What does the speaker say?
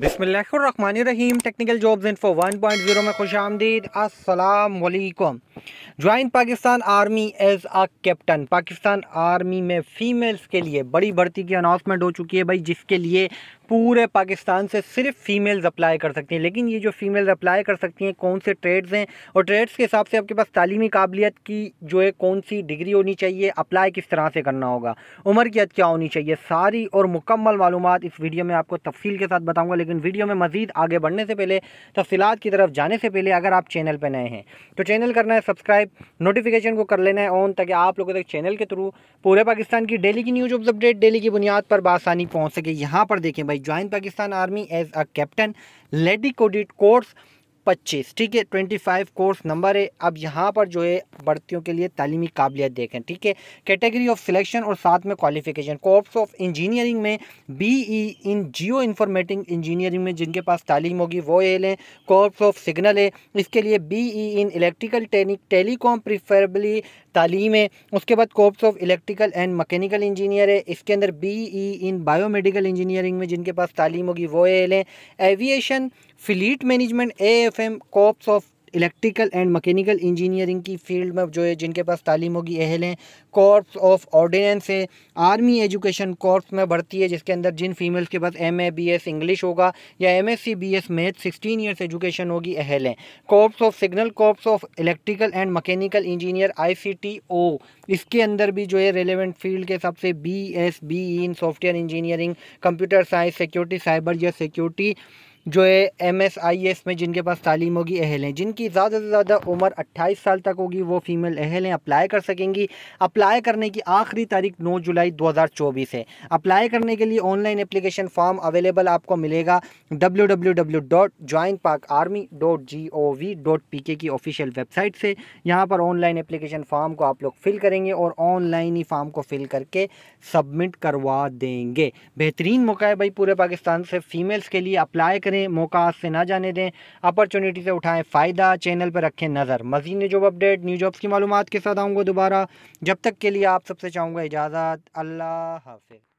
बिसमीम technical jobs in फो one point zero में खुश आमदीद असलकम join Pakistan army as a captain Pakistan army में फ़ीमेल्स के लिए बड़ी भर्ती की अनाउंसमेंट हो चुकी है भाई जिसके लिए पूरे पाकिस्तान से सिर्फ फीमेल्स अप्लाई कर सकती हैं लेकिन ये जो फीमेल्स अप्लाई कर सकती हैं कौन से ट्रेड्स हैं और ट्रेड्स के हिसाब से आपके पास तालीमी काबिलियत की जो है कौन सी डिग्री होनी चाहिए अप्लाई किस तरह से करना होगा उम्र की हद क्या होनी चाहिए सारी और मुकम्मल मालूम इस वीडियो में आपको तफसील के साथ बताऊँगा लेकिन वीडियो में मज़ीद आगे बढ़ने से पहले तफसीत की तरफ जाने से पहले अगर आप चैनल पर नए हैं तो चैनल करना सब्सक्राइब नोटिफिकेशन को कर लेना है ऑन ताकि आप लोगों तक चैनल के थ्रू पूरे पाकिस्तान की डेली की न्यूज अपडेट डेली की बुनियाद पर बासानी पहुँच सके यहाँ पर देखें भाई join Pakistan army as a captain lady cadet course पच्चीस ठीक है ट्वेंटी फाइव कोर्स नंबर है अब यहाँ पर जो है भर्तियों के लिए तालीमी काबिलियत देखें ठीक है कैटेगरी ऑफ सिलेक्शन और साथ में क्वालिफिकेशन कोर्स ऑफ इंजीनियरिंग में B E in geo informatics engineering में जिनके पास तालीम होगी वो ए लें कोर्स ऑफ सिग्नल है इसके लिए बी ई इन इलेक्ट्रिकल टेनिक टेलीकॉम प्रिफरेबली तालीम है उसके बाद course of electrical and mechanical engineer है इसके अंदर B E in biomedical engineering में जिनके पास तालीम होगी वो ए लें aviation fleet management A F M corps of electrical and mechanical engineering की फील्ड में जो है जिनके पास तालीम होगी अहल हैं कॉर्प्स ऑफ ऑर्डिनेंस है आर्मी एजुकेशन कॉर्प्स में भर्ती है जिसके अंदर जिन फीमेल्स के पास M A B S English होगा या M S C B S math sixteen years education होगी अहल हैं corps of signal corps of electrical and mechanical engineer I C T O इसके अंदर भी जो है रेलिवेंट फील्ड के हिसाब से B S B in software engineering computer science security cyber या सिक्योरिटी जो है एम एस आई एस में जिनके पास तालीम होगी अहल हैं जिनकी ज़्यादा से ज़्यादा उम्र अट्ठाईस साल तक होगी वो फ़ीमेल अहल हैं अप्लाई कर सकेंगी अप्लाई करने की आखिरी तारीख नौ जुलाई दो हज़ार चौबीस है अप्लाई करने के लिए ऑनलाइन एप्लीकेशन फॉर्म अवेलेबल आपको मिलेगा W W W dot join Pak army dot G O V dot P K की ऑफिशियल वेबसाइट से यहाँ पर ऑनलाइन एप्लीकेशन फॉर्म को आप लोग फिल करेंगे और ऑनलाइन ही फॉर्म को फिल करके सबमिट करवा देंगे बेहतरीन मौका है भाई पूरे पाकिस्तान से फ़ीमेल्स के लिए अप्लाई कर करें मौका हाथ से ना जाने दें अपॉर्चुनिटी से उठाएं फ़ायदा चैनल पर रखें नज़र मजीद ने जॉब अपडेट न्यू जॉब्स की मालूम के साथ आऊँगा दोबारा जब तक के लिए आप सबसे चाहूँगा इजाज़त अल्लाह हाफि